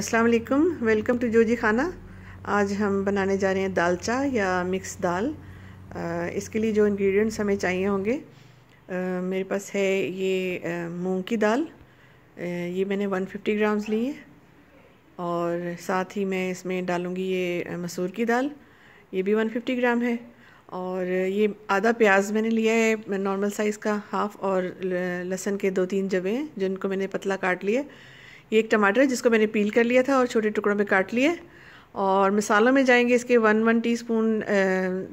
अस्सलाम वालेकुम welcome to Joji खाना आज हम बनाने जा रहे हैं दालचा या मिक्स दाल आ, इसके लिए जो इंग्रेडिएंट्स हमें चाहिए होंगे आ, मेरे पास है ये मूंग की दाल आ, ये मैंने 150 ग्राम्स ली है और साथ ही मैं इसमें डालूँगी ये मसूर की दाल ये भी 150 ग्राम है और ये आधा प्याज मैंने लिया है नॉर्मल साइज़ का हाफ़ और लहसुन के दो तीन जबे हैं जिनको मैंने पतला काट लिया ये एक टमाटर है जिसको मैंने पील कर लिया था और छोटे टुकड़ों में काट लिए और मसालों में जाएंगे इसके वन वन टीस्पून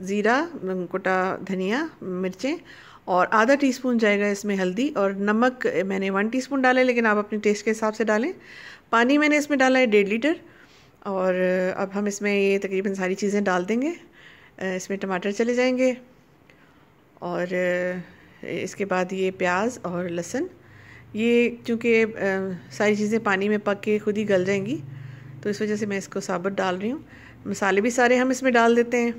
ज़ीरा कोटा धनिया मिर्चें और आधा टीस्पून जाएगा इसमें हल्दी और नमक मैंने वन टीस्पून डाला है लेकिन आप अपने टेस्ट के हिसाब से डालें पानी मैंने इसमें डाला है डेढ़ लीटर और अब हम इसमें ये तकरीबन सारी चीज़ें डाल देंगे इसमें टमाटर चले जाएंगे और इसके बाद ये प्याज और लहसुन ये क्योंकि सारी चीज़ें पानी में पक के खुद ही गल जाएंगी तो इस वजह से मैं इसको साबुत डाल रही हूँ मसाले भी सारे हम इसमें डाल देते हैं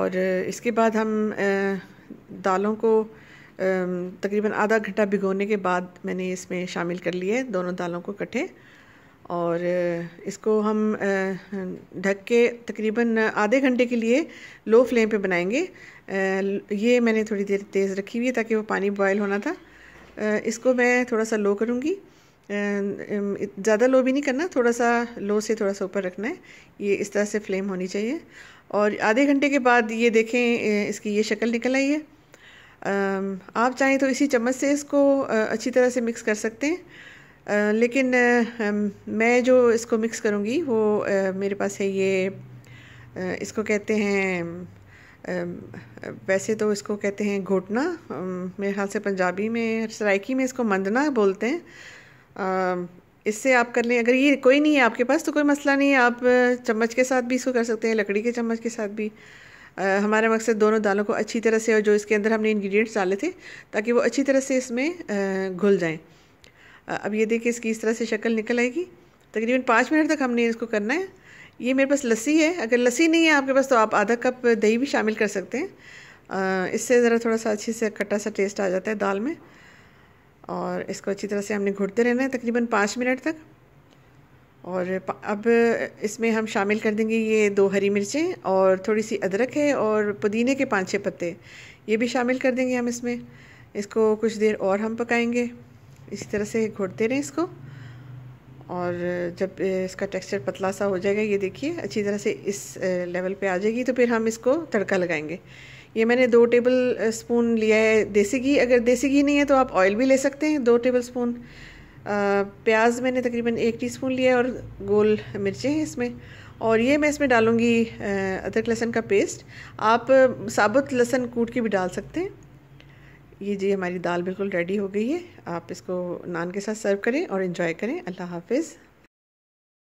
और इसके बाद हम दालों को तकरीबन आधा घंटा भिगोने के बाद मैंने इसमें शामिल कर लिए दोनों दालों को कटे और इसको हम ढक के तकरीबन आधे घंटे के लिए लो फ्लेम पे बनाएंगे ये मैंने थोड़ी देर तेज़ रखी हुई है ताकि वो पानी बॉयल होना था इसको मैं थोड़ा सा लो करूँगी ज़्यादा लो भी नहीं करना थोड़ा सा लो से थोड़ा सा ऊपर रखना है ये इस तरह से फ्लेम होनी चाहिए और आधे घंटे के बाद ये देखें इसकी ये शक्ल निकल आई है आप चाहें तो इसी चम्मच से इसको अच्छी तरह से मिक्स कर सकते हैं लेकिन मैं जो इसको मिक्स करूँगी वो मेरे पास है ये इसको कहते हैं वैसे तो इसको कहते हैं घोटना मेरे ख्याल से पंजाबी में सराइकी में इसको मंदना बोलते हैं इससे आप कर लें अगर ये कोई नहीं है आपके पास तो कोई मसला नहीं है आप चम्मच के साथ भी इसको कर सकते हैं लकड़ी के चम्मच के साथ भी आ, हमारा मकसद दोनों दालों को अच्छी तरह से और जो इसके अंदर हमने इंग्रेडिएंट्स डाले थे ताकि वो अच्छी तरह से इसमें घुल जाएँ अब ये देखिए इसकी इस तरह से शक्ल निकल आएगी तकरीबन पाँच मिनट तक हमने इसको करना है ये मेरे पास लस्सी है अगर लस्सी नहीं है आपके पास तो आप आधा कप दही भी शामिल कर सकते हैं इससे ज़रा थोड़ा सा अच्छे से खट्टा सा टेस्ट आ जाता है दाल में और इसको अच्छी तरह से हमने घुटते रहना है तकरीबन पाँच मिनट तक और अब इसमें हम शामिल कर देंगे ये दो हरी मिर्चें और थोड़ी सी अदरक है और पुदीने के पाँच छः पत्ते ये भी शामिल कर देंगे हम इसमें इसको कुछ देर और हम पकाएंगे इसी तरह से घोटते रहें इसको और जब इसका टेक्सचर पतला सा हो जाएगा ये देखिए अच्छी तरह से इस लेवल पे आ जाएगी तो फिर हम इसको तड़का लगाएंगे ये मैंने दो टेबल स्पून लिया है देसी घी अगर देसी घी नहीं है तो आप ऑयल भी ले सकते हैं दो टेबल स्पून प्याज मैंने तकरीबन एक टीस्पून लिया है और गोल मिर्चें हैं इसमें और ये मैं इसमें डालूँगी अदरक लहसन का पेस्ट आप साबुत लहसन कूट के भी डाल सकते हैं ये जी हमारी दाल बिल्कुल रेडी हो गई है आप इसको नान के साथ सर्व करें और इन्जॉय करें अल्लाह हाफिज़